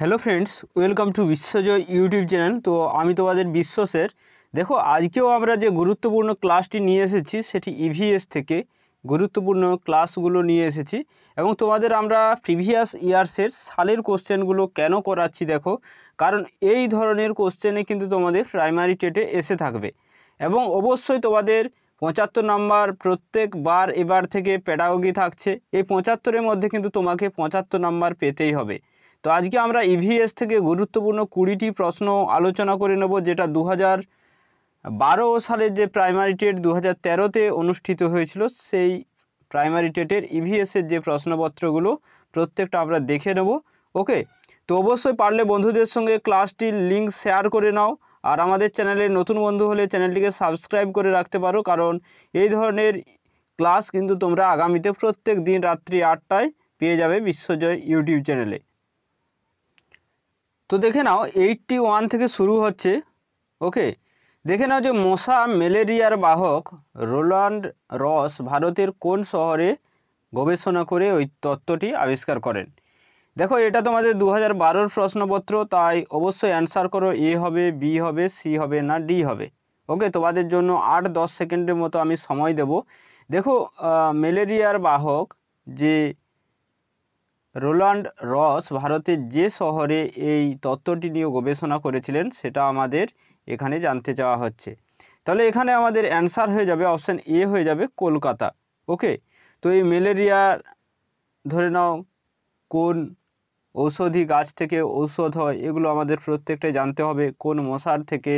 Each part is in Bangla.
hello friends welcome to Biswajoy YouTube channel তো আমি তোমাদের বিশ্বসের দেখো আজকেও আমরা যে গুরুত্বপূর্ণ ক্লাসটি নিয়ে এসেছি সেটি ইভিএস e থেকে গুরুত্বপূর্ণ ক্লাসগুলো নিয়ে এসেছি এবং তোমাদের আমরা প্রিভিয়াস ইয়ার্সের সালের কোশ্চেনগুলো কেন করাচ্ছি দেখো কারণ এই ধরনের কোশ্চেনে কিন্তু তোমাদের প্রাইমারি টেটে এসে থাকবে এবং অবশ্যই তোমাদের পঁচাত্তর নাম্বার প্রত্যেকবার এবার থেকে প্যাডাগোগি থাকছে এই পঁচাত্তরের মধ্যে কিন্তু তোমাকে পঁচাত্তর নাম্বার পেতেই হবে তো আজকে আমরা ইভিএস e থেকে গুরুত্বপূর্ণ কুড়িটি প্রশ্ন আলোচনা করে নেব যেটা দু হাজার সালের যে প্রাইমারি টেট দু হাজার অনুষ্ঠিত হয়েছিল সেই প্রাইমারি টেটের ইভিএসের যে প্রশ্নপত্রগুলো প্রত্যেকটা আমরা দেখে নেব ওকে তো অবশ্যই পারলে বন্ধুদের সঙ্গে ক্লাসটির লিঙ্ক শেয়ার করে নাও আর আমাদের চ্যানেলে নতুন বন্ধু হলে চ্যানেলটিকে সাবস্ক্রাইব করে রাখতে পারো কারণ এই ধরনের ক্লাস কিন্তু তোমরা আগামীতে প্রত্যেক দিন রাত্রি আটটায় পেয়ে যাবে বিশ্বজয় ইউটিউব চ্যানেলে তো দেখে নাও এইটটি ওয়ান থেকে শুরু হচ্ছে ওকে দেখে নাও যে মশা ম্যালেরিয়ার বাহক রোল্যান্ড রস ভারতের কোন শহরে গবেষণা করে ওই তত্ত্বটি আবিষ্কার করেন দেখো এটা তোমাদের দু হাজার প্রশ্নপত্র তাই অবশ্যই অ্যান্সার করো এ হবে বি হবে সি হবে না ডি হবে ওকে তোমাদের জন্য আট দশ সেকেন্ডের মতো আমি সময় দেব দেখো ম্যালেরিয়ার বাহক যে রোলান্ড রস ভারতের যে শহরে এই তত্ত্বটি নিয়ে গবেষণা করেছিলেন সেটা আমাদের এখানে জানতে চাওয়া হচ্ছে তাহলে এখানে আমাদের অ্যান্সার হয়ে যাবে অপশান এ হয়ে যাবে কলকাতা ওকে তো এই ম্যালেরিয়ার ধরে নাও কোন ঔষধি গাছ থেকে ঔষধ হয় এগুলো আমাদের প্রত্যেকটাই জানতে হবে কোন মশার থেকে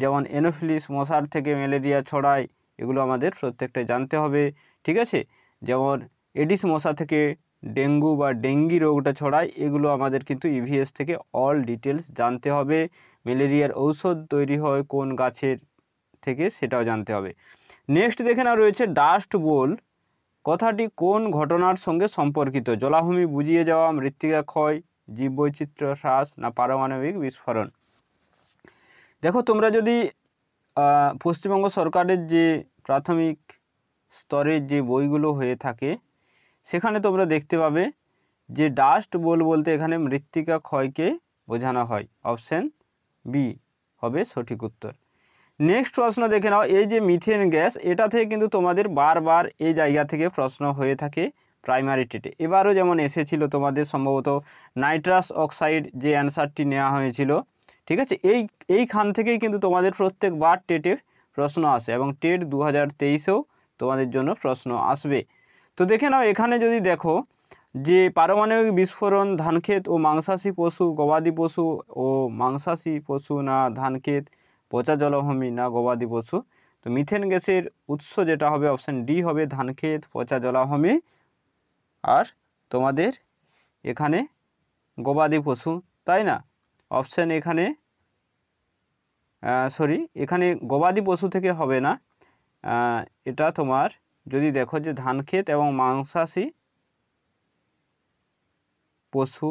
যেমন এনোফিলিস মশার থেকে ম্যালেরিয়া ছড়ায় এগুলো আমাদের প্রত্যেকটাই জানতে হবে ঠিক আছে যেমন এডিস মশা থেকে ডেঙ্গু বা ডেঙ্গি রোগটা ছড়ায় এগুলো আমাদের কিন্তু ইভিএস e থেকে অল ডিটেলস জানতে হবে ম্যালেরিয়ার ঔষধ তৈরি হয় কোন গাছের থেকে সেটাও জানতে হবে নেক্সট দেখে না রয়েছে ডাস্ট বোল কথাটি কোন ঘটনার সঙ্গে সম্পর্কিত জলাভূমি বুঝিয়ে যাওয়া মৃত্তিকা ক্ষয় জীববৈচিত্র্য হ্রাস না পারমাণবিক বিস্ফোরণ দেখো তোমরা যদি পশ্চিমবঙ্গ সরকারের যে প্রাথমিক স্তরের যে বইগুলো হয়ে থাকে সেখানে তোমরা দেখতে পাবে যে ডাস্ট বোল বলতে এখানে মৃত্তিকা ক্ষয়কে বোঝানো হয় অপশান বি হবে সঠিক উত্তর নেক্সট প্রশ্ন দেখে নাও এই যে মিথেন গ্যাস এটা থেকে কিন্তু তোমাদের বারবার এই জায়গা থেকে প্রশ্ন হয়ে থাকে প্রাইমারি টেটে এবারও যেমন এসেছিল তোমাদের সম্ভবত নাইট্রাস অক্সাইড যে অ্যান্সারটি নেওয়া হয়েছিল ঠিক আছে এই এইখান থেকেই কিন্তু তোমাদের প্রত্যেকবার টেটের প্রশ্ন আসে এবং টেট দু হাজার তোমাদের জন্য প্রশ্ন আসবে তো দেখে নাও এখানে যদি দেখো যে পারমাণবিক বিস্ফোরণ ধানক্ষেত ও মাংসাশী পশু গবাদি পশু ও মাংসাশী পশু না ধানক্ষেত পচা জলভূমি না গবাদি পশু তো মিথেন গ্যাসের উৎস যেটা হবে অপশান ডি হবে ধানক্ষেত পচা জলাভূমি আর তোমাদের এখানে গবাদি পশু তাই না অপশান এখানে সরি এখানে গবাদি পশু থেকে হবে না এটা তোমার যদি দেখো যে ধান ক্ষেত এবং মাংসাশী পশু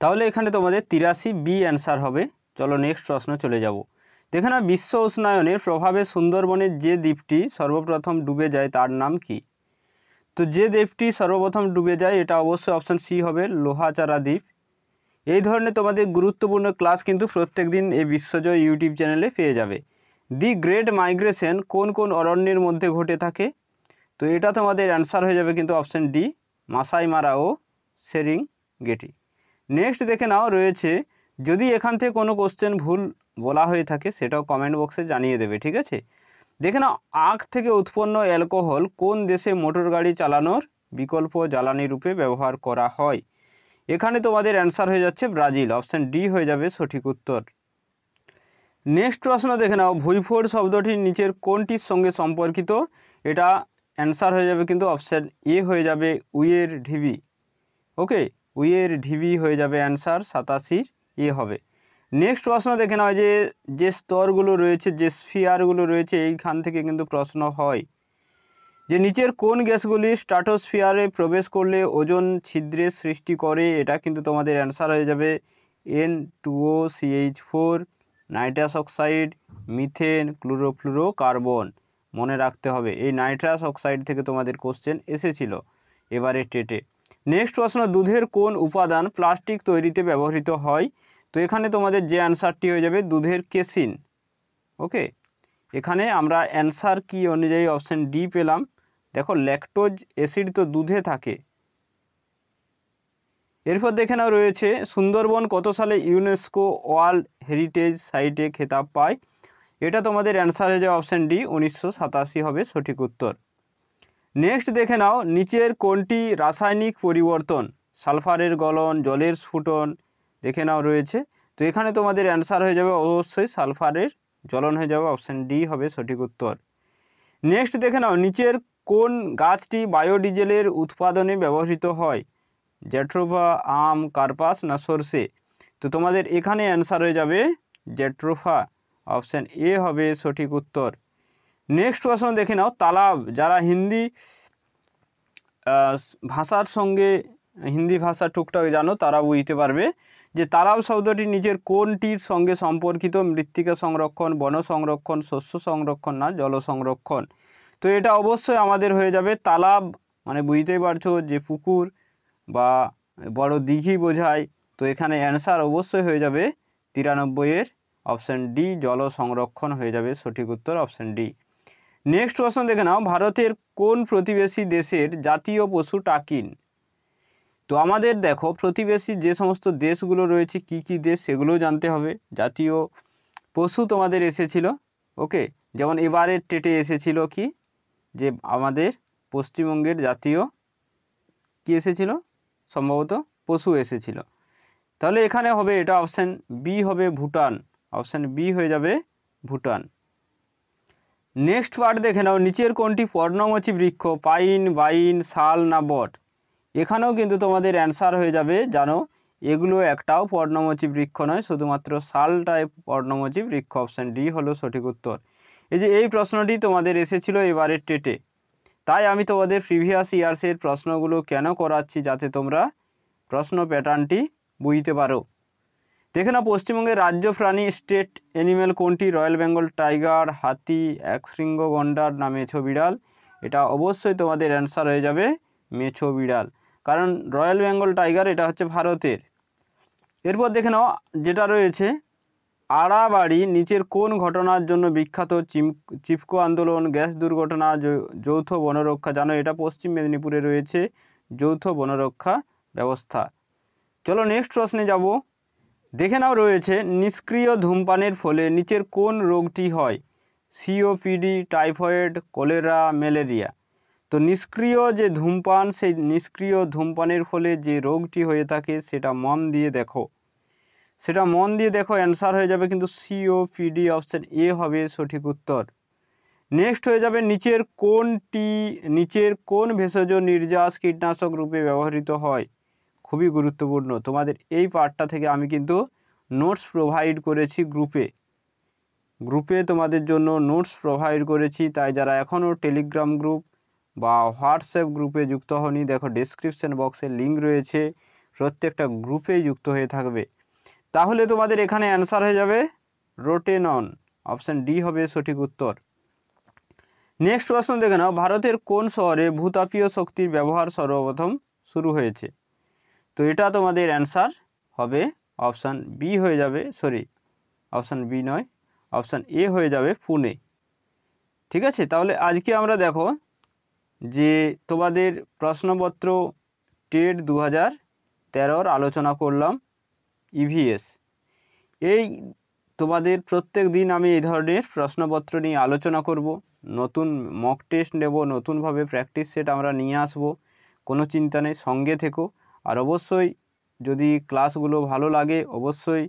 তাহলে এখানে তোমাদের তিরাশি বি অ্যান্সার হবে চলো নেক্সট প্রশ্ন চলে যাব দেখে না বিশ্ব উষ্ণায়নের প্রভাবে সুন্দরবনের যে দ্বীপটি সর্বপ্রথম ডুবে যায় তার নাম কি তো যে দ্বীপটি সর্বপ্রথম ডুবে যায় এটা অবশ্যই অপশান সি হবে লোহাচারা দ্বীপ এই ধরনের তোমাদের গুরুত্বপূর্ণ ক্লাস কিন্তু প্রত্যেক দিন এই বিশ্বজয় ইউটিউব চ্যানেলে পেয়ে যাবে দি গ্রেট মাইগ্রেশন কোন কোন অরণ্যের মধ্যে ঘটে থাকে তো এটা তোমাদের অ্যান্সার হয়ে যাবে কিন্তু অপশান ডি মাসাই মারা ও সেরিং গেটি নেক্সট দেখে নাও রয়েছে যদি এখান থেকে কোনো কোশ্চেন ভুল বলা হয়ে থাকে সেটাও কমেন্ট বক্সে জানিয়ে দেবে ঠিক আছে দেখে নাও আখ থেকে উৎপন্ন অ্যালকোহল কোন দেশে মোটর গাড়ি চালানোর বিকল্প জ্বালানি রূপে ব্যবহার করা হয় এখানে তোমাদের অ্যান্সার হয়ে যাচ্ছে ব্রাজিল অপশান ডি হয়ে যাবে সঠিক উত্তর নেক্সট প্রশ্ন দেখে নাও ভুইফোর শব্দটি নিচের কোনটির সঙ্গে সম্পর্কিত এটা অ্যান্সার হয়ে যাবে কিন্তু অপশান এ হয়ে যাবে উইয়ের ঢিবি ওকে উইয়ের ঢিবি হয়ে যাবে অ্যান্সার সাতাশির এ হবে নেক্সট প্রশ্ন দেখে নাও যে যে স্তরগুলো রয়েছে যে স্ফিয়ারগুলো রয়েছে এইখান থেকে কিন্তু প্রশ্ন হয় যে নিচের কোন গ্যাসগুলি স্ট্রাটোস্ফিয়ারে প্রবেশ করলে ওজন ছিদ্রের সৃষ্টি করে এটা কিন্তু তোমাদের অ্যান্সার হয়ে যাবে এন টুও CH four nitrous oxide methane chlorofluorocarbon মনে রাখতে হবে এই নাইট্রাস অক্সাইড থেকে তোমাদের কোশ্চেন এসেছিল এবারে টেটে নেক্সট প্রশ্ন দুধের কোন উপাদান প্লাস্টিক তৈরিতে ব্যবহৃত হয় তো এখানে তোমাদের যে অ্যান্সারটি হয়ে যাবে দুধের কেসিন ওকে এখানে আমরা অ্যান্সার কি অনুযায়ী অপশান ডি পেলাম দেখো ল্যাকটোজ অ্যাসিড তো দুধে থাকে এরপর দেখে নাও রয়েছে সুন্দরবন কত সালে ইউনেস্কো ওয়ার্ল্ড হেরিটেজ সাইটে খেতাব পায় এটা তোমাদের অ্যান্সার হয়ে যাওয়া অপশান ডি উনিশশো হবে সঠিক উত্তর নেক্সট দেখে নাও নিচের কোনটি রাসায়নিক পরিবর্তন সালফারের গলন জলের স্ফুটন দেখে নাও রয়েছে তো এখানে তোমাদের অ্যান্সার হয়ে যাবে অবশ্যই সালফারের জ্বলন হয়ে যাবে অপশান ডি হবে সঠিক উত্তর নেক্সট দেখে নাও নিচের কোন গাছটি বায়োডিজেলের উৎপাদনে ব্যবহৃত হয় জ্যাট্রোফা আম কার্পাস না সর্ষে তো তোমাদের এখানে অ্যান্সার হয়ে যাবে জ্যাট্রোফা অপশান এ হবে সঠিক উত্তর নেক্সট প্রশ্ন দেখে নাও তালাব যারা হিন্দি ভাষার সঙ্গে হিন্দি ভাষা টুকটাক জানো তারা বুঝতে পারবে যে তালাব শব্দটি নিজের কোনটির সঙ্গে সম্পর্কিত মৃত্তিকা সংরক্ষণ বন সংরক্ষণ শস্য সংরক্ষণ না জল সংরক্ষণ তো এটা অবশ্যই আমাদের হয়ে যাবে তালাব মানে বুঝতেই পারছো যে পুকুর বা বড় দিঘি বোঝায় তো এখানে অ্যান্সার অবশ্যই হয়ে যাবে তিরানব্বইয়ের অপশান ডি জল সংরক্ষণ হয়ে যাবে সঠিক উত্তর অপশান ডি নেক্সট প্রশ্ন দেখে নাও ভারতের কোন প্রতিবেশী দেশের জাতীয় পশু টাকিন তো আমাদের দেখো প্রতিবেশী যে সমস্ত দেশগুলো রয়েছে কি কি দেশ সেগুলো জানতে হবে জাতীয় পশু তোমাদের এসেছিল ওকে যেমন এবারের টেটে এসেছিল কি যে আমাদের পশ্চিমবঙ্গের জাতীয় কি এসেছিল সম্ভবত পশু এসেছিল তাহলে এখানে হবে এটা অপশান বি হবে ভুটান অপশান বি হয়ে যাবে ভুটান নেক্সট পার্ট দেখে নাও নিচের কোনটি পর্ণমোচী বৃক্ষ পাইন বাইন শাল না বট এখানেও কিন্তু তোমাদের অ্যান্সার হয়ে যাবে জানো এগুলো একটাও পর্ণমোচী বৃক্ষ নয় শুধুমাত্র শালটাই পর্ণমোচী বৃক্ষ অপশান ডি হলো সঠিক উত্তর এই যে এই প্রশ্নটি তোমাদের এসেছিল এবারের টেটে তাই আমি তোমাদের প্রিভিয়াস ইয়ার্সের প্রশ্নগুলো কেন করাচ্ছি যাতে তোমরা প্রশ্ন প্যাটার্নটি বুঝতে পারো দেখে না পশ্চিমবঙ্গের রাজ্য প্রাণী স্টেট অ্যানিম্যাল কোনটি রয়্যাল বেঙ্গল টাইগার হাতি একশৃঙ্গ গন্ডার না মেছো বিড়াল এটা অবশ্যই তোমাদের অ্যান্সার হয়ে যাবে মেছো বিড়াল কারণ রয়্যাল বেঙ্গল টাইগার এটা হচ্ছে ভারতের এরপর দেখে নাও যেটা রয়েছে আড়াবাড়ি নিচের কোন ঘটনার জন্য বিখ্যাত চিপকো আন্দোলন গ্যাস দুর্ঘটনা যৌথ বনরক্ষা জানো এটা পশ্চিম মেদিনীপুরে রয়েছে যৌথ বনরক্ষা ব্যবস্থা চলো নেক্সট প্রশ্নে যাব দেখে নাও রয়েছে নিষ্ক্রিয় ধূমপানের ফলে নিচের কোন রোগটি হয় সিওপিডি টাইফয়েড কলেরা ম্যালেরিয়া তো নিষ্ক্রিয় যে ধূমপান সেই নিষ্ক্রিয় ধূমপানের ফলে যে রোগটি হয়ে থাকে সেটা মন দিয়ে দেখো সেটা মন দিয়ে দেখো অ্যান্সার হয়ে যাবে কিন্তু সিও পিডি অপশান এ হবে সঠিক উত্তর নেক্সট হয়ে যাবে নিচের কোনটি নিচের কোন ভেষজ নির্যাস কীটনাশক রূপে ব্যবহৃত হয় খুবই গুরুত্বপূর্ণ তোমাদের এই পার্টটা থেকে আমি কিন্তু নোটস প্রোভাইড করেছি গ্রুপে গ্রুপে তোমাদের জন্য নোটস প্রোভাইড করেছি তাই যারা এখনও টেলিগ্রাম গ্রুপ বা হোয়াটসঅ্যাপ গ্রুপে যুক্ত হনি দেখো ডিসক্রিপশান বক্সে লিঙ্ক রয়েছে প্রত্যেকটা গ্রুপে যুক্ত হয়ে থাকবে তাহলে তোমাদের এখানে অ্যান্সার হয়ে যাবে রোটেনন অপশান ডি হবে সঠিক উত্তর নেক্সট প্রশ্ন দেখে নাও ভারতের কোন শহরে ভূতাপীয় শক্তির ব্যবহার সর্বপ্রথম শুরু হয়েছে তো এটা তোমাদের অ্যান্সার হবে অপশান বি হয়ে যাবে সরি অপশান বি নয় অপশান এ হয়ে যাবে পুনে ঠিক আছে তাহলে আজকে আমরা দেখো যে তোমাদের প্রশ্নপত্র টেট দু হাজার আলোচনা করলাম ইভিএস e এই তোমাদের প্রত্যেক দিন আমি এই ধরনের প্রশ্নপত্র নিয়ে আলোচনা করব নতুন মক টেস্ট নেব নতুনভাবে প্র্যাকটিস সেট আমরা নিয়ে আসব কোনো চিন্তা নেই সঙ্গে থেকো আর অবশ্যই যদি ক্লাসগুলো ভালো লাগে অবশ্যই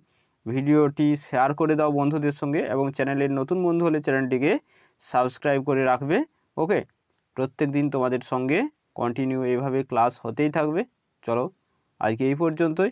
ভিডিওটি শেয়ার করে দাও বন্ধুদের সঙ্গে এবং চ্যানেলের নতুন বন্ধু হলে চ্যানেলটিকে সাবস্ক্রাইব করে রাখবে ওকে প্রত্যেক দিন তোমাদের সঙ্গে কন্টিনিউ এভাবে ক্লাস হতেই থাকবে চলো আজকে এই পর্যন্তই